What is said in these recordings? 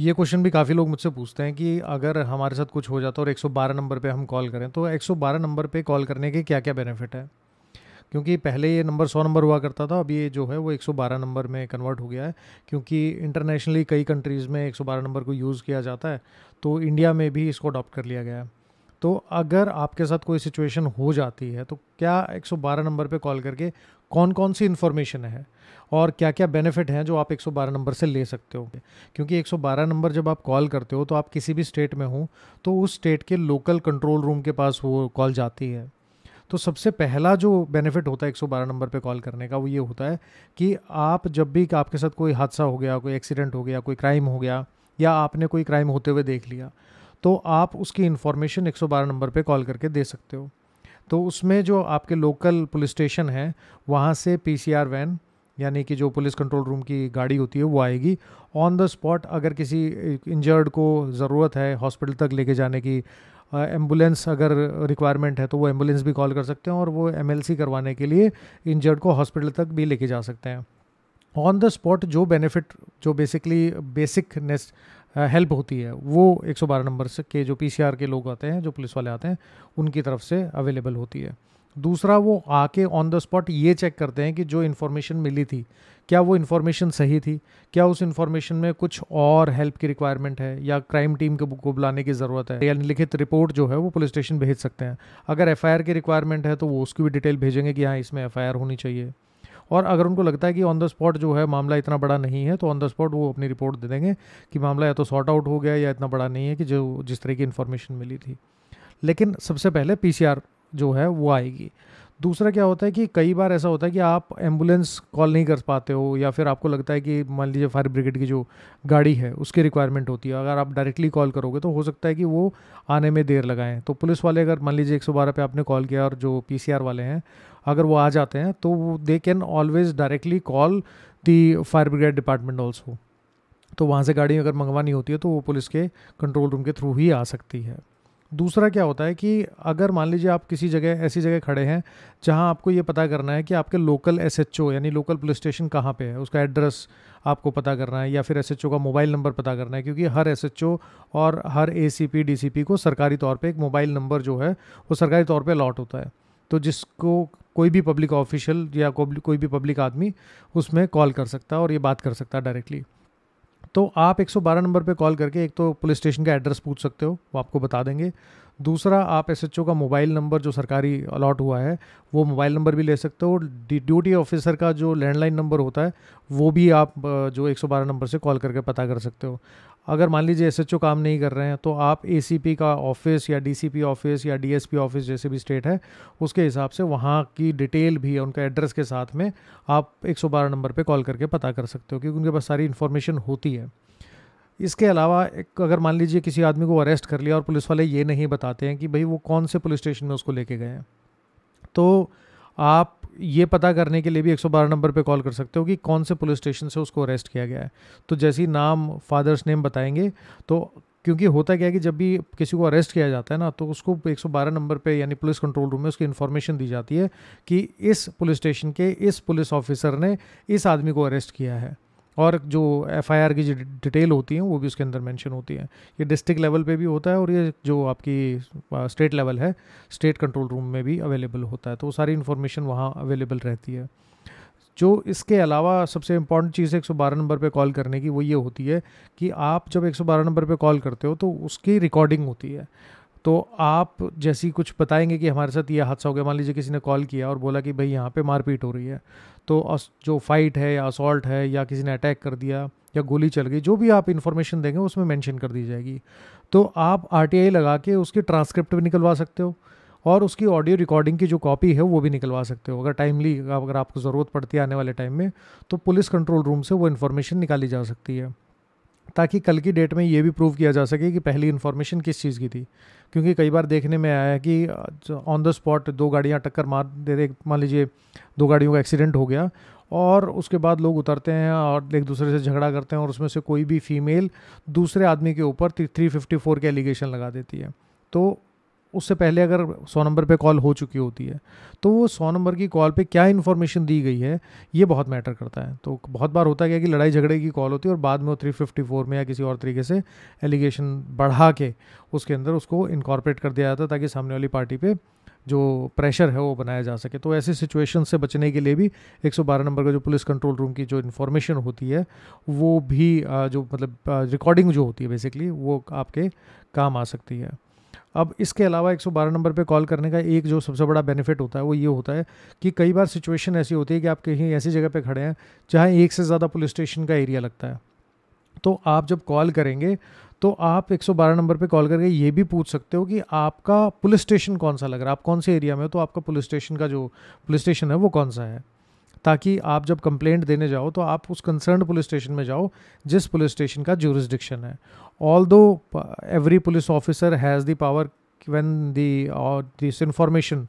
ये क्वेश्चन भी काफ़ी लोग मुझसे पूछते हैं कि अगर हमारे साथ कुछ हो जाता है और 112 नंबर पे हम कॉल करें तो 112 नंबर पे कॉल करने के क्या क्या बेनिफिट है क्योंकि पहले ये नंबर सौ नंबर हुआ करता था अब ये जो है वो 112 नंबर में कन्वर्ट हो गया है क्योंकि इंटरनेशनली कई कंट्रीज़ में 112 नंबर को यूज़ किया जाता है तो इंडिया में भी इसको अडॉप्ट कर लिया गया है तो अगर आपके साथ कोई सिचुएशन हो जाती है तो क्या 112 नंबर पे कॉल करके कौन कौन सी इन्फॉर्मेशन है और क्या क्या बेनिफिट हैं जो आप 112 नंबर से ले सकते हो क्योंकि 112 नंबर जब आप कॉल करते हो तो आप किसी भी स्टेट में हो तो उस स्टेट के लोकल कंट्रोल रूम के पास वो कॉल जाती है तो सबसे पहला जो बेनिफिट होता है 112 नंबर पे कॉल करने का वो ये होता है कि आप जब भी आपके साथ कोई हादसा हो गया कोई एक्सीडेंट हो गया कोई क्राइम हो गया या आपने कोई क्राइम होते हुए देख लिया तो आप उसकी इन्फॉर्मेशन 112 नंबर पे कॉल करके दे सकते हो तो उसमें जो आपके लोकल पुलिस स्टेशन है वहाँ से पीसीआर वैन यानी कि जो पुलिस कंट्रोल रूम की गाड़ी होती है वो आएगी ऑन द स्पॉट अगर किसी इंजर्ड को ज़रूरत है हॉस्पिटल तक लेके जाने की एम्बुलेंस अगर रिक्वायरमेंट है तो वो एम्बुलेंस भी कॉल कर सकते हैं और वो एम करवाने के लिए इंजर्ड को हॉस्पिटल तक भी लेके जा सकते हैं ऑन द स्पॉट जो बेनिफिट जो बेसिकली बेसिक नेस हेल्प होती है वो 112 नंबर से के जो पीसीआर के लोग आते हैं जो पुलिस वाले आते हैं उनकी तरफ से अवेलेबल होती है दूसरा वो आके ऑन द स्पॉट ये चेक करते हैं कि जो इन्फॉर्मेशन मिली थी क्या वो इन्फॉर्मेशन सही थी क्या उस इन्फॉर्मेशन में कुछ और हेल्प की रिक्वायरमेंट है या क्राइम टीम को, को बुलाने की ज़रूरत है या लिखित रिपोर्ट जो है वो पुलिस स्टेशन भेज सकते हैं अगर एफ की रिक्वायरमेंट है तो वो उसकी भी डिटेल भेजेंगे कि हाँ इसमें एफ होनी चाहिए और अगर उनको लगता है कि ऑन द स्पॉट जो है मामला इतना बड़ा नहीं है तो ऑन द स्पॉट वो अपनी रिपोर्ट दे देंगे कि मामला या तो सॉर्ट आउट हो गया या इतना बड़ा नहीं है कि जो जिस तरह की इन्फॉर्मेशन मिली थी लेकिन सबसे पहले पी जो है वो आएगी दूसरा क्या होता है कि कई बार ऐसा होता है कि आप एम्बुलेंस कॉल नहीं कर पाते हो या फिर आपको लगता है कि मान लीजिए फायर ब्रिगेड की जो गाड़ी है उसकी रिक्वायरमेंट होती है अगर आप डायरेक्टली कॉल करोगे तो हो सकता है कि वो आने में देर लगाएं तो पुलिस वाले अगर मान लीजिए एक पे आपने कॉल किया और जो पी वाले हैं अगर वो आ जाते हैं तो they can always directly call the fire brigade department also तो वहाँ से गाड़ी अगर मंगवानी होती है तो वो पुलिस के कंट्रोल रूम के थ्रू ही आ सकती है दूसरा क्या होता है कि अगर मान लीजिए आप किसी जगह ऐसी जगह खड़े हैं जहां आपको ये पता करना है कि आपके लोकल एस यानी लोकल पुलिस स्टेशन कहाँ पे है उसका एड्रेस आपको पता करना है या फिर एस का मोबाइल नंबर पता करना है क्योंकि हर एस और हर ए सी को सरकारी तौर पर एक मोबाइल नंबर जो है वो सरकारी तौर पर अलॉट होता है तो जिसको कोई भी पब्लिक ऑफिशियल या कोई भी पब्लिक आदमी उसमें कॉल कर सकता है और ये बात कर सकता है डायरेक्टली तो आप 112 नंबर पे कॉल करके एक तो पुलिस स्टेशन का एड्रेस पूछ सकते हो वो आपको बता देंगे दूसरा आप एस का मोबाइल नंबर जो सरकारी अलॉट हुआ है वो मोबाइल नंबर भी ले सकते हो ड्यूटी ऑफिसर का जो लैंडलाइन नंबर होता है वो भी आप जो 112 नंबर से कॉल करके पता कर सकते हो अगर मान लीजिए एस काम नहीं कर रहे हैं तो आप ए का ऑफिस या डी ऑफिस या डी ऑफिस जैसे भी स्टेट है उसके हिसाब से वहाँ की डिटेल भी उनका एड्रेस के साथ में आप 112 नंबर पे कॉल करके पता कर सकते हो क्योंकि उनके पास सारी इन्फॉर्मेशन होती है इसके अलावा एक अगर मान लीजिए किसी आदमी को अरेस्ट कर लिया और पुलिस वाले ये नहीं बताते हैं कि भाई वो कौन से पुलिस स्टेशन में उसको लेके गए हैं तो आप ये पता करने के लिए भी 112 नंबर पे कॉल कर सकते हो कि कौन से पुलिस स्टेशन से उसको अरेस्ट किया गया है तो जैसे ही नाम फादर्स नेम बताएंगे तो क्योंकि होता क्या है कि जब भी किसी को अरेस्ट किया जाता है ना तो उसको 112 नंबर पे यानी पुलिस कंट्रोल रूम में उसकी इन्फॉर्मेशन दी जाती है कि इस पुलिस स्टेशन के इस पुलिस ऑफिसर ने इस आदमी को अरेस्ट किया है और जो एफ की जो डिटेल होती है वो भी उसके अंदर मेंशन होती है ये डिस्ट्रिक्ट लेवल पे भी होता है और ये जो आपकी स्टेट लेवल है स्टेट कंट्रोल रूम में भी अवेलेबल होता है तो वो सारी इन्फॉर्मेशन वहाँ अवेलेबल रहती है जो इसके अलावा सबसे इम्पॉर्टेंट चीज़ एक सौ बारह नंबर पे कॉल करने की वो ये होती है कि आप जब एक सौ बारह नंबर पर कॉल करते हो तो उसकी रिकॉर्डिंग होती है तो आप जैसी कुछ बताएंगे कि हमारे साथ ये हादसा हो गया मान लीजिए किसी ने कॉल किया और बोला कि भाई यहाँ पे मारपीट हो रही है तो जो फाइट है या असॉल्ट है या किसी ने अटैक कर दिया या गोली चल गई जो भी आप इन्फॉर्मेशन देंगे उसमें मेंशन कर दी जाएगी तो आप आर लगा के उसकी ट्रांसक्रिप्ट भी निकलवा सकते हो और उसकी ऑडियो रिकॉर्डिंग की जो कॉपी है वो भी निकलवा सकते हो अगर टाइमली अगर आपको ज़रूरत पड़ती है आने वाले टाइम में तो पुलिस कंट्रोल रूम से वो इन्फॉर्मेशन निकाली जा सकती है ताकि कल की डेट में ये भी प्रूव किया जा सके कि पहली इन्फॉर्मेशन किस चीज़ की थी क्योंकि कई बार देखने में आया है कि ऑन द स्पॉट दो गाड़ियाँ टक्कर मार दे दे मान लीजिए दो गाड़ियों का एक्सीडेंट हो गया और उसके बाद लोग उतरते हैं और एक दूसरे से झगड़ा करते हैं और उसमें से कोई भी फीमेल दूसरे आदमी के ऊपर थ्री फिफ्टी फोर के एलिगेशन लगा देती है तो उससे पहले अगर सौ नंबर पे कॉल हो चुकी होती है तो वो सौ नंबर की कॉल पे क्या इन्फॉर्मेशन दी गई है ये बहुत मैटर करता है तो बहुत बार होता है क्या कि लड़ाई झगड़े की कॉल होती है और बाद में वो थ्री फिफ्टी फोर में या किसी और तरीके से एलिगेशन बढ़ा के उसके अंदर उसको इनकॉर्पोरेट कर दिया जाता है ताकि सामने वाली पार्टी पर जो प्रेशर है वो बनाया जा सके तो ऐसी सिचुएशन से बचने के लिए भी 112 नंबर का जो पुलिस कंट्रोल रूम की जो इन्फॉर्मेशन होती है वो भी जो मतलब रिकॉर्डिंग जो होती है बेसिकली वो आपके काम आ सकती है अब इसके अलावा 112 नंबर पे कॉल करने का एक जो सबसे बड़ा बेनिफिट होता है वो ये होता है कि कई बार सिचुएशन ऐसी होती है कि आप कहीं ऐसी जगह पे खड़े हैं जहाँ एक से ज़्यादा पुलिस स्टेशन का एरिया लगता है तो आप जब कॉल करेंगे तो आप 112 नंबर पे कॉल करके ये भी पूछ सकते हो कि आपका पुलिस स्टेशन कौन सा लग रहा है आप कौन से एरिया में हो तो आपका पुलिस स्टेशन का जो पुलिस स्टेशन है वो कौन सा है ताकि आप जब कंप्लेंट देने जाओ तो आप उस कंसर्न पुलिस स्टेशन में जाओ जिस पुलिस स्टेशन का जूरिस्डिक्शन है although every police officer has the power the और this information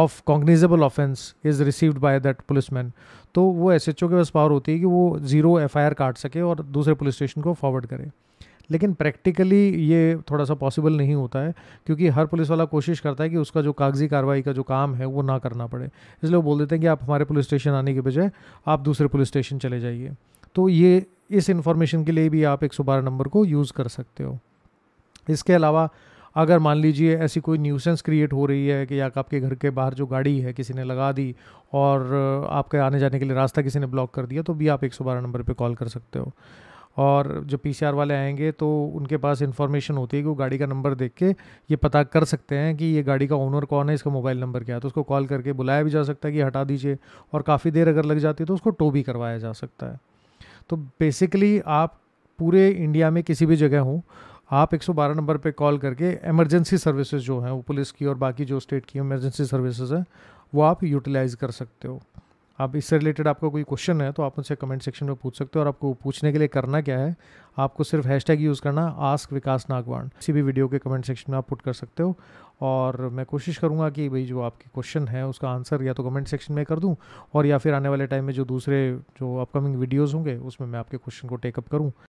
of cognizable offence is received by that policeman तो वो एस एच ओ के पास पावर होती है कि वो ज़ीरो एफ आई आर काट सके और दूसरे पुलिस स्टेशन को फॉरवर्ड करे लेकिन प्रैक्टिकली ये थोड़ा सा पॉसिबल नहीं होता है क्योंकि हर पुलिस वाला कोशिश करता है कि उसका जो कागजी कार्रवाई का जो काम है वो ना करना पड़े इसलिए वो बोल देते हैं कि आप हमारे पुलिस स्टेशन आने के बजाय आप दूसरे पुलिस स्टेशन चले जाइए तो ये इस इन्फॉर्मेशन के लिए भी आप एक सौ नंबर को यूज़ कर सकते हो इसके अलावा अगर मान लीजिए ऐसी कोई न्यूसेंस क्रिएट हो रही है कि या आपके घर के बाहर जो गाड़ी है किसी ने लगा दी और आपके आने जाने के लिए रास्ता किसी ने ब्लॉक कर दिया तो भी आप एक सौ बारह नंबर पर कॉल कर सकते हो और जो पी वाले आएंगे तो उनके पास इन्फॉर्मेशन होती है कि वो गाड़ी का नंबर देख के ये पता कर सकते हैं कि ये गाड़ी का ओनर कौन है इसका मोबाइल नंबर क्या है तो उसको कॉल करके बुलाया भी जा सकता है कि हटा दीजिए और काफ़ी देर अगर लग जाती है तो उसको टो भी करवाया जा सकता है तो बेसिकली आप पूरे इंडिया में किसी भी जगह हों आप 112 नंबर पर कॉल करके इमरजेंसी सर्विसेज जो हैं वो पुलिस की और बाकी जो स्टेट की इमरजेंसी सर्विसेज हैं वो आप यूटिलाइज़ कर सकते हो आप इससे रिलेटेड आपका कोई क्वेश्चन है तो आप मुझसे कमेंट सेक्शन में पूछ सकते हो और आपको पूछने के लिए करना क्या है आपको सिर्फ हैशटैग यूज़ करना आस्क विकास नागवान किसी भी वीडियो के कमेंट सेक्शन में आप पुट कर सकते हो और मैं कोशिश करूँगा कि भाई जो आपके क्वेश्चन है उसका आंसर या तो कमेंट सेक्शन में कर दूँ और या फिर आने वाले टाइम में जो दूसरे जो अपकमिंग वीडियोज़ होंगे उसमें मैं आपके क्वेश्चन को टेकअप करूँ